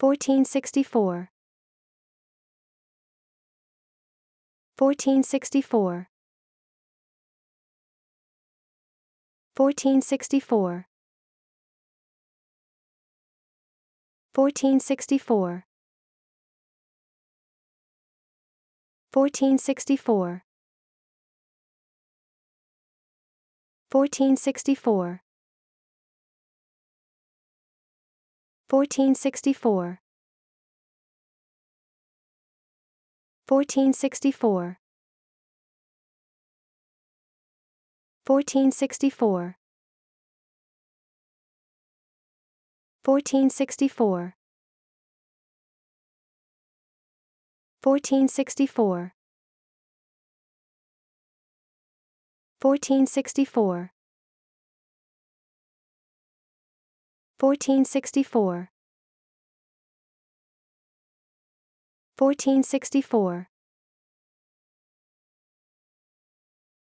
1464 1464 1464 1464 1464 1464 1464 1464 1464 1464 1464 1464 1464 1464